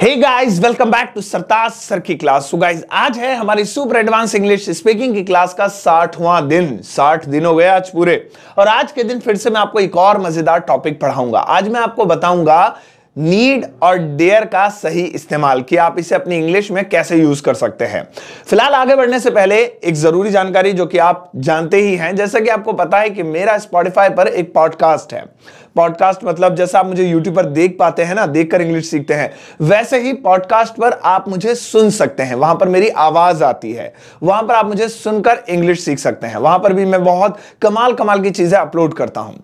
hey guys welcome back to Sartaj sir की class so guys आज है हमारी सुपर एडवांस इंग्लिश स्पीकिंग की क्लास का साठवां दिन साठ दिन हो गए आज पूरे और आज के दिन फिर से मैं आपको एक और मजेदार टॉपिक पढ़ाऊंगा आज मैं आपको बताऊंगा नीड और डेयर का सही इस्तेमाल कि आप इसे अपनी इंग्लिश में कैसे यूज कर सकते हैं फिलहाल आगे बढ़ने से पहले एक जरूरी जानकारी जो कि आप जानते ही हैं जैसा कि आपको पता है कि मेरा स्पॉटिफाई पर एक पॉडकास्ट है पॉडकास्ट मतलब जैसा आप मुझे यूट्यूब पर देख पाते हैं ना देखकर इंग्लिश सीखते हैं वैसे ही पॉडकास्ट पर आप मुझे सुन सकते हैं वहां पर मेरी आवाज आती है वहां पर आप मुझे सुनकर इंग्लिश सीख सकते हैं वहां पर भी मैं बहुत कमाल कमाल की चीजें अपलोड करता हूं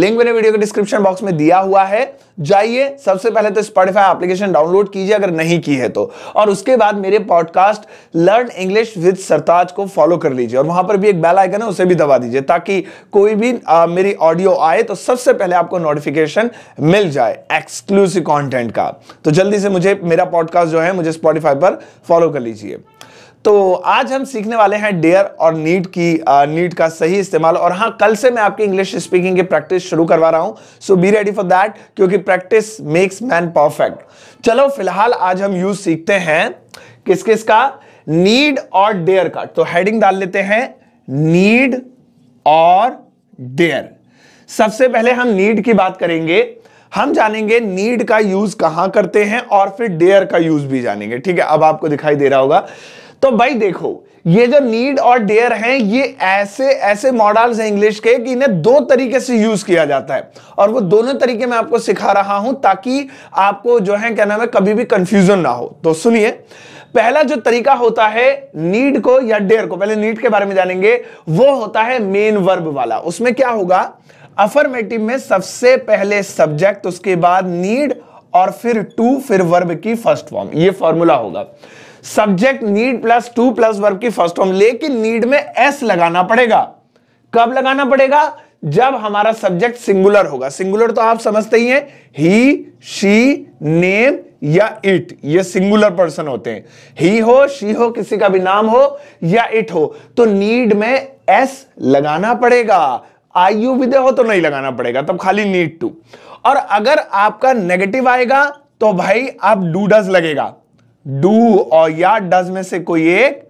लिंक मैंने वीडियो के डिस्क्रिप्शन बॉक्स में दिया हुआ है जाइए सबसे सबसे पहले तो स्पॉटिफाई एप्लीकेशन डाउनलोड कीजिए अगर नहीं की है तो और उसके बाद मेरे podcast learn English with Sartaj को फॉलो कर लीजिए और वहां पर भी एक बेल आइकन है उसे भी दबा दीजिए ताकि कोई भी आ, मेरी ऑडियो आए तो सबसे पहले आपको नोटिफिकेशन मिल जाए एक्सक्लूसिव कॉन्टेंट का तो जल्दी से मुझे मेरा पॉडकास्ट जो है मुझे स्पॉटिफाई पर फॉलो कर लीजिए तो आज हम सीखने वाले हैं डेयर और नीट की नीट का सही इस्तेमाल और हाँ कल से मैं आपकी इंग्लिश स्पीकिंग की प्रैक्टिस शुरू करवा रहा हूं so be ready for that क्योंकि प्रैक्टिस मेक्स मैन परफेक्ट चलो फिलहाल आज हम यूज सीखते हैं किस किस का नीड और डेयर का तो हेडिंग डाल लेते हैं नीड और डेयर सबसे पहले हम नीड की बात करेंगे हम जानेंगे नीड का यूज कहां करते हैं और फिर डेयर का यूज भी जानेंगे ठीक है अब आपको दिखाई दे रहा होगा तो भाई देखो ये जो नीड और डेयर हैं ये ऐसे ऐसे मॉडल्स हैं इंग्लिश के कि इन्हें दो तरीके से यूज किया जाता है और वो दोनों तरीके मैं आपको सिखा रहा हूं ताकि आपको जो है क्या नाम है कभी भी कंफ्यूजन ना हो तो सुनिए पहला जो तरीका होता है नीड को या डेयर को पहले नीड के बारे में जानेंगे वो होता है मेन वर्ब वाला उसमें क्या होगा अफर्मेटिव में सबसे पहले सब्जेक्ट उसके बाद नीड और फिर टू फिर वर्ब की फर्स्ट फॉर्म ये फॉर्मूला होगा subject need plus to plus verb की फर्स्ट फॉर्म लेकिन नीड में एस लगाना पड़ेगा कब लगाना पड़ेगा जब हमारा सब्जेक्ट सिंगुलर होगा सिंगुलर तो आप समझते ही हैं ही शी नेम या इट ये सिंगुलर पर्सन होते हैं ही हो शी हो किसी का भी नाम हो या इट हो तो नीड में एस लगाना पड़ेगा आई यू विदे हो तो नहीं लगाना पड़ेगा तब खाली नीड टू और अगर आपका नेगेटिव आएगा तो भाई आप डूडस लगेगा डू और या डज में से कोई एक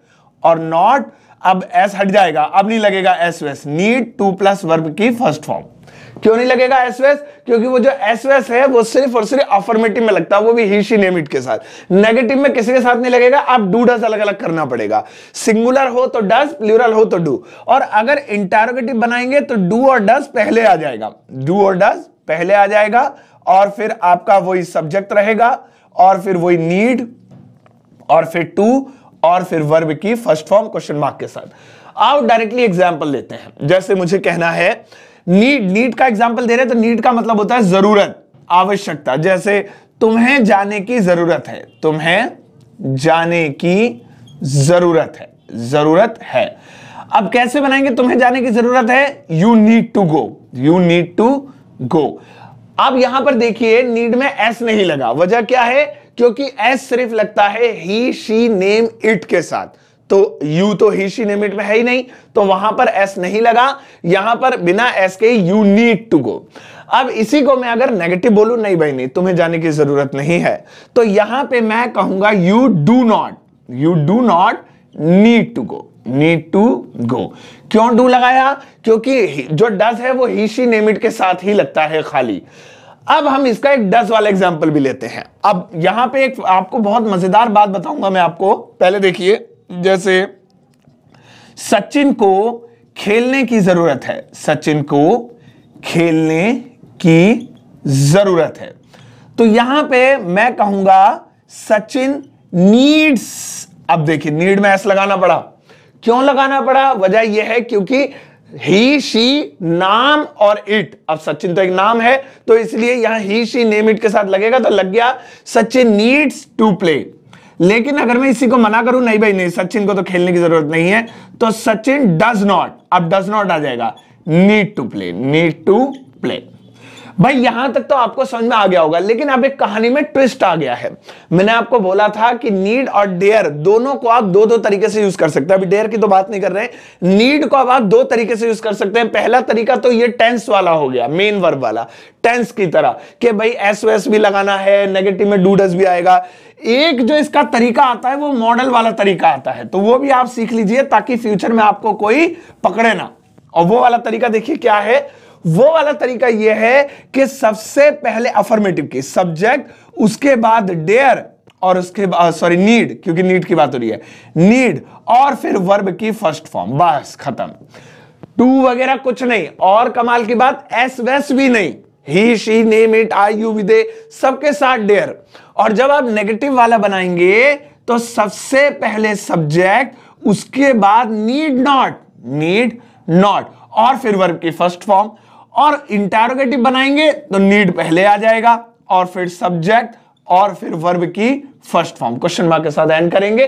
और नॉट अब एस हट जाएगा अब नहीं लगेगा एस वेस नीड टू प्लस वर्ब की फर्स्ट फॉर्म क्यों नहीं लगेगा एस वेस क्योंकि वो जो एस वेस है वो सिर्फ और सिर्फ अफर्मेटिव में लगता है वो भी ही शी नेम इट के साथ नेगेटिव में किसी के साथ नहीं लगेगा आप डू डज अलग अलग करना पड़ेगा सिंगुलर हो तो डस प्लूरल हो तो डू और अगर इंटारोगेटिव बनाएंगे तो डू और डस पहले आ जाएगा डू और डज पहले आ जाएगा और फिर आपका वही सब्जेक्ट रहेगा और फिर वही नीड और फिर टू और फिर वर्ब की फर्स्ट फॉर्म क्वेश्चन मार्क के साथ आप डायरेक्टली एग्जाम्पल लेते हैं जैसे मुझे कहना है नीड नीड का एग्जाम्पल दे रहे तो नीड का मतलब होता है जरूरत आवश्यकता जैसे तुम्हें जाने की जरूरत है तुम्हें जाने की जरूरत है जरूरत है अब कैसे बनाएंगे तुम्हें जाने की जरूरत है you need to go you need to go अब यहां पर देखिए नीड में एस नहीं लगा वजह क्या है क्योंकि एस सिर्फ लगता है ही शी नेम इट के साथ तो यू तो ही शी नेम इट में है ही नहीं तो वहां पर एस नहीं लगा यहां पर बिना एस के यू नीड टू गो अब इसी को मैं अगर नेगेटिव बोलू नहीं भाई नहीं तुम्हें जाने की जरूरत नहीं है तो यहां पे मैं कहूंगा you do not you do not need to go need to go क्यों डू लगाया क्योंकि जो डज है वो ही शी इट के साथ ही लगता है खाली अब हम इसका एक डस वाला एग्जाम्पल भी लेते हैं अब यहां पे एक आपको बहुत मजेदार बात बताऊंगा मैं आपको पहले देखिए जैसे सचिन को खेलने की जरूरत है सचिन को खेलने की जरूरत है तो यहां पे मैं कहूंगा सचिन नीड्स अब देखिए नीड में ऐसा लगाना पड़ा क्यों लगाना पड़ा वजह यह है क्योंकि ही शी नाम और इट अब सचिन तो एक नाम है तो इसलिए यहां ही शी नेम इट के साथ लगेगा तो लग गया सचिन नीड्स टू प्ले लेकिन अगर मैं इसी को मना करूं नहीं भाई नहीं सचिन को तो खेलने की जरूरत नहीं है तो सचिन डज नॉट अब डज नॉट आ जाएगा need to play need to play भाई यहां तक तो आपको समझ में आ गया होगा लेकिन अब एक कहानी में ट्विस्ट आ गया है मैंने आपको बोला था कि नीड और डेयर दोनों को आप दो दो तरीके से यूज कर सकते हैं अभी डेयर की तो बात नहीं कर रहे नीड को अब आप दो तरीके से यूज कर सकते हैं पहला तरीका तो ये टेंस वाला हो गया मेन वर्ब वाला टेंस की तरह कि भाई एस वेस भी लगाना है नेगेटिव में डूडस भी आएगा एक जो इसका तरीका आता है वो मॉडल वाला तरीका आता है तो वो भी आप सीख लीजिए ताकि फ्यूचर में आपको कोई पकड़े ना और वो वाला तरीका देखिए क्या है वो वाला तरीका यह है कि सबसे पहले अफर्मेटिव की सब्जेक्ट उसके बाद डेयर और उसके बाद सॉरी नीड क्योंकि नीड की बात हो रही है नीड और फिर वर्ब की फर्स्ट फॉर्म बस खत्म टू वगैरह कुछ नहीं और कमाल की बात एस वेस भी नहीं he she name it I you we they सबके साथ डेयर और जब आप नेगेटिव वाला बनाएंगे तो सबसे पहले सब्जेक्ट उसके बाद नीड नॉट नीड नॉट और फिर वर्ब की फर्स्ट फॉर्म और इंटेरोगेटिव बनाएंगे तो नीड पहले आ जाएगा और फिर सब्जेक्ट और फिर वर्ब की फर्स्ट फॉर्म क्वेश्चन मार्क के साथ एंड करेंगे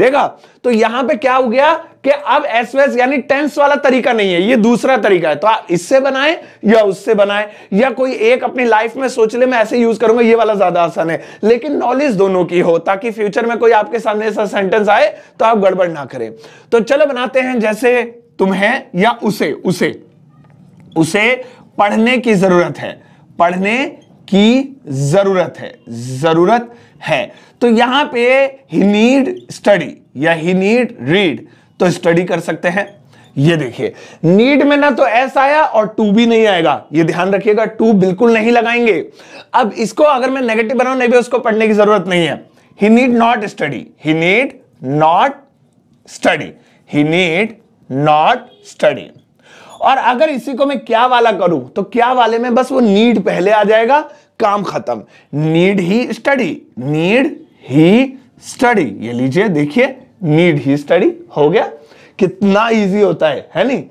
देखा तो यहां पे क्या हो गया कि अब एस वेस यानी टेंस वाला तरीका नहीं है ये दूसरा तरीका है तो आप इससे बनाएं या उससे बनाएं या कोई एक अपनी लाइफ में सोच ले मैं ऐसे यूज करूंगा ये वाला ज्यादा आसान है लेकिन नॉलेज दोनों की हो ताकि फ्यूचर में कोई आपके सामने ऐसा सेंटेंस आए तो आप गड़बड़ ना करें तो चलो बनाते हैं जैसे तुम्हें या उसे उसे उसे पढ़ने की जरूरत है पढ़ने की जरूरत है जरूरत है तो यहां पे ही नीड स्टडी या ही नीड रीड तो स्टडी कर सकते हैं ये देखिए नीड में ना तो एस आया और टू भी नहीं आएगा ये ध्यान रखिएगा टू बिल्कुल नहीं लगाएंगे अब इसको अगर मैं नेगेटिव बनाऊ नहीं भी उसको पढ़ने की जरूरत नहीं है he need not study he need not study he need not study और अगर इसी को मैं क्या वाला करूं तो क्या वाले में बस वो नीड पहले आ जाएगा काम खत्म need he study need he study ये लीजिए देखिए नीड ही स्टडी हो गया कितना इजी होता है है नहीं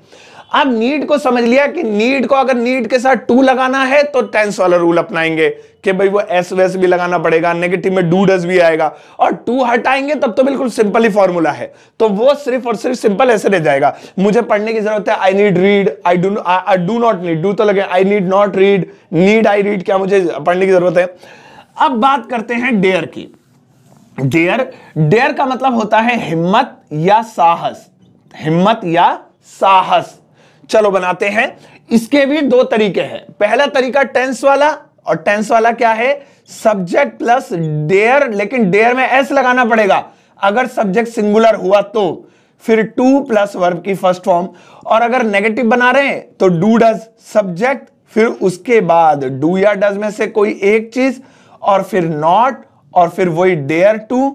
आप नीट को समझ लिया कि नीड को अगर नीट के साथ टू लगाना है तो टेंस वाला रूल अपनाएंगे कि भाई वो एस वेस भी लगाना पड़ेगा नेगेटिव में डू डस भी आएगा और टू हटाएंगे तब तो बिल्कुल सिंपल ही फॉर्मूला है तो वो सिर्फ और सिर्फ सिंपल ऐसे रह जाएगा मुझे पढ़ने की जरूरत है I need read I do I do not need do तो लगे I need not read need I read क्या मुझे पढ़ने की जरूरत है अब बात करते हैं डेयर की डेयर डेयर का मतलब होता है हिम्मत या साहस हिम्मत या साहस चलो बनाते हैं इसके भी दो तरीके हैं पहला तरीका टेंस वाला और टेंस वाला क्या है सब्जेक्ट प्लस डेयर लेकिन डेयर में एस लगाना पड़ेगा अगर सब्जेक्ट सिंगुलर हुआ तो फिर टू प्लस वर्ब की फर्स्ट फॉर्म और अगर नेगेटिव बना रहे हैं तो डू डज सब्जेक्ट फिर उसके बाद डू या डज में से कोई एक चीज और फिर नॉट और फिर वही डेयर टू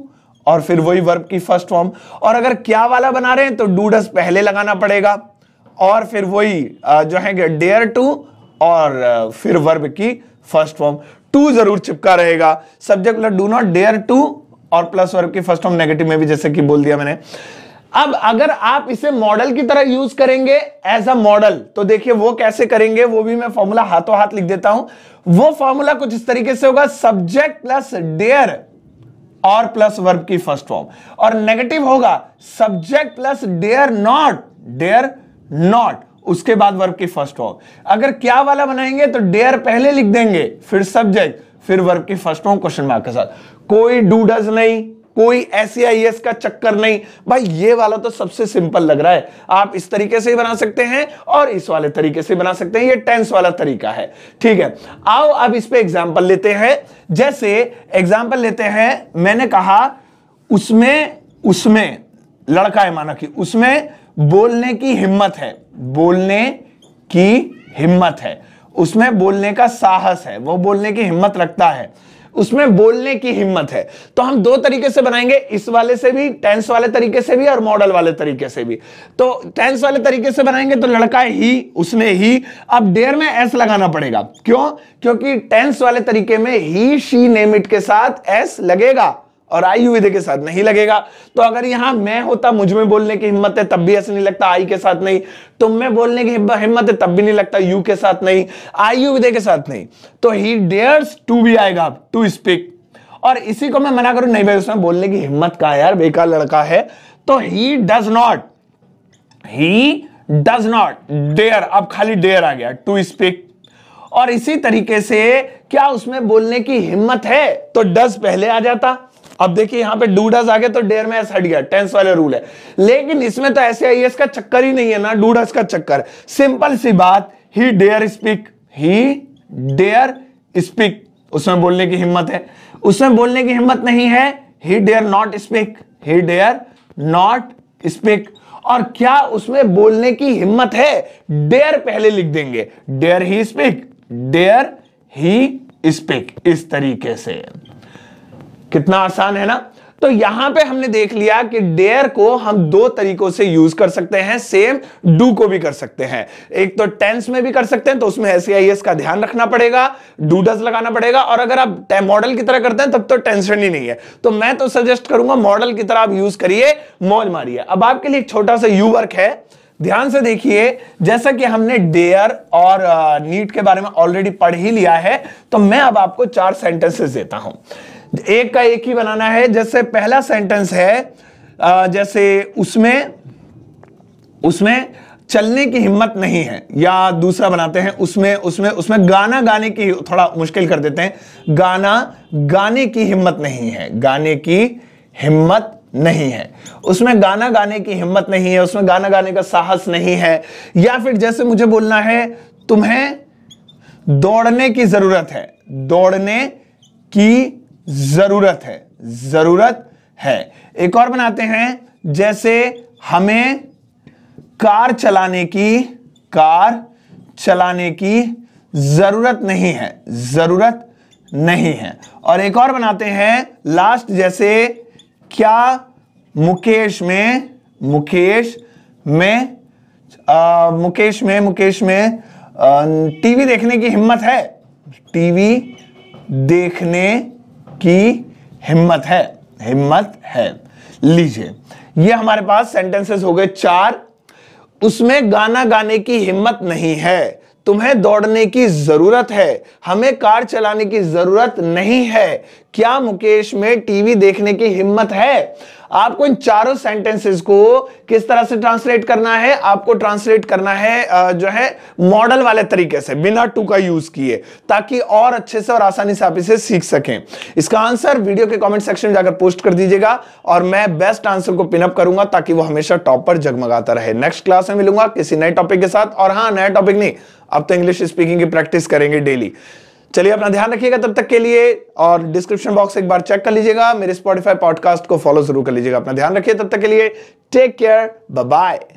और फिर वही वर्ब की फर्स्ट फॉर्म और अगर क्या वाला बना रहे हैं तो डू डज पहले लगाना पड़ेगा और फिर वही जो है डेयर टू और फिर वर्ब की फर्स्ट फॉर्म टू जरूर चिपका रहेगा subject plus do not dare to और प्लस वर्ब की फर्स्ट फॉर्म नेगेटिव में भी जैसे कि बोल दिया मैंने अब अगर आप इसे मॉडल की तरह यूज करेंगे एज अ मॉडल तो देखिए वो कैसे करेंगे वो भी मैं फॉर्मूला हाथों हाथ लिख देता हूं वो फॉर्मूला कुछ इस तरीके से होगा सब्जेक्ट प्लस डेयर और प्लस वर्ब की फर्स्ट फॉर्म और नेगेटिव होगा subject plus dare not dare not उसके बाद वर्ब की फर्स्ट हो अगर क्या वाला बनाएंगे तो डेयर पहले लिख देंगे फिर सब्जेक्ट फिर वर्ब की फर्स्ट हो क्वेश्चन मार्क के साथ कोई डूडज नहीं कोई एस एस e का चक्कर नहीं भाई ये वाला तो सबसे सिंपल लग रहा है आप इस तरीके से बना सकते हैं और इस वाले तरीके से बना सकते हैं ये टेंस वाला तरीका है ठीक है आओ अब इस पे एग्जांपल लेते हैं जैसे एग्जांपल लेते हैं मैंने कहा उसमें उसमें लड़का है माना कि उसमें बोलने की हिम्मत है बोलने की हिम्मत है उसमें बोलने का साहस है वो बोलने की हिम्मत रखता है उसमें बोलने की हिम्मत है तो हम दो तरीके से बनाएंगे इस वाले से भी टेंस वाले तरीके से भी और मॉडल वाले तरीके से भी तो टेंस वाले तरीके से बनाएंगे तो लड़का ही उसने ही अब डेयर में एस लगाना पड़ेगा क्यों क्योंकि टेंस वाले तरीके में ही शी नेमिट के साथ एस लगेगा और आई विधे के साथ नहीं लगेगा तो अगर यहां मैं होता मुझ में बोलने की हिम्मत है तब भी ऐसे नहीं लगता आई के साथ नहीं तुम में बोलने की हिम्मत है तब भी नहीं लगता यू के साथ नहीं आई यू के साथ नहीं तो ही डेयर्स टू भी आएगा टू स्पीक और इसी को मैं मना करूं नहीं भाई उसमें बोलने की हिम्मत का यार बेकार लड़का है तो he does not he does not dare अब खाली डेयर आ गया टू स्पीक और इसी तरीके से क्या उसमें बोलने की हिम्मत है तो डज पहले आ जाता अब देखिए यहां पे डूडस आ गया तो डेयर में एस हट गया टेंस वाले रूल है लेकिन इसमें तो ऐसे आई का चक्कर ही नहीं है ना डूडस का चक्कर सिंपल सी बात he dare speak he dare speak उसमें बोलने की हिम्मत है उसमें बोलने की हिम्मत नहीं है he dare not speak he dare not speak और क्या उसमें बोलने की हिम्मत है डेयर पहले लिख देंगे dare he speak dare he speak इस तरीके से कितना आसान है ना तो यहां पे हमने देख लिया कि डेयर को हम दो तरीकों से यूज कर सकते हैं सेम डू को भी कर सकते हैं एक तो टेंस में भी कर सकते हैं तो उसमें एस आई एस का ध्यान रखना पड़ेगा डू डस लगाना पड़ेगा और अगर आप मॉडल की तरह करते हैं तब तो टेंशन ही नहीं है तो मैं तो सजेस्ट करूंगा मॉडल की तरह आप यूज करिए मौज मारिए अब आपके लिए एक छोटा सा यू वर्क है ध्यान से देखिए जैसा कि हमने डेयर और नीट uh, के बारे में ऑलरेडी पढ़ ही लिया है तो मैं अब आपको चार सेंटेंसेस देता हूं एक का एक ही बनाना है जैसे पहला सेंटेंस है जैसे उसमें उसमें चलने की हिम्मत नहीं है या दूसरा बनाते हैं उसमें उसमें उसमें गाना गाने की थोड़ा मुश्किल कर देते हैं गाना गाने की हिम्मत नहीं है गाने की हिम्मत नहीं है उसमें गाना गाने की हिम्मत नहीं है उसमें गाना गाने का साहस नहीं है या फिर जैसे मुझे बोलना है तुम्हें दौड़ने की जरूरत है दौड़ने की जरूरत है जरूरत है एक और बनाते हैं जैसे हमें कार चलाने की कार चलाने की जरूरत नहीं है जरूरत नहीं है और एक और बनाते हैं लास्ट जैसे क्या मुकेश में मुकेश में आ, मुकेश में मुकेश में टीवी देखने की हिम्मत है टीवी देखने की हिम्मत है हिम्मत है लीजिए ये हमारे पास सेंटेंसेस हो गए चार उसमें गाना गाने की हिम्मत नहीं है तुम्हें दौड़ने की जरूरत है हमें कार चलाने की जरूरत नहीं है क्या मुकेश में टीवी देखने की हिम्मत है आपको इन चारों सेंटेंसेस को किस तरह से ट्रांसलेट करना है आपको ट्रांसलेट करना है जो है मॉडल वाले तरीके से बिना टू का यूज किए ताकि और अच्छे से और आसानी से आप इसे सीख सकें इसका आंसर वीडियो के कमेंट सेक्शन में जाकर पोस्ट कर दीजिएगा और मैं बेस्ट आंसर को पिनअप करूंगा ताकि वो हमेशा टॉप पर जगमगाता रहे नेक्स्ट क्लास में मिलूंगा किसी नए टॉपिक के साथ और हाँ नया टॉपिक नहीं अब तो इंग्लिश स्पीकिंग की प्रैक्टिस करेंगे डेली चलिए अपना ध्यान रखिएगा तब तक के लिए और डिस्क्रिप्शन बॉक्स एक बार चेक कर लीजिएगा मेरे स्पॉटिफाई पॉडकास्ट को फॉलो जरूर कर लीजिएगा अपना ध्यान रखिए तब तक के लिए टेक केयर बाय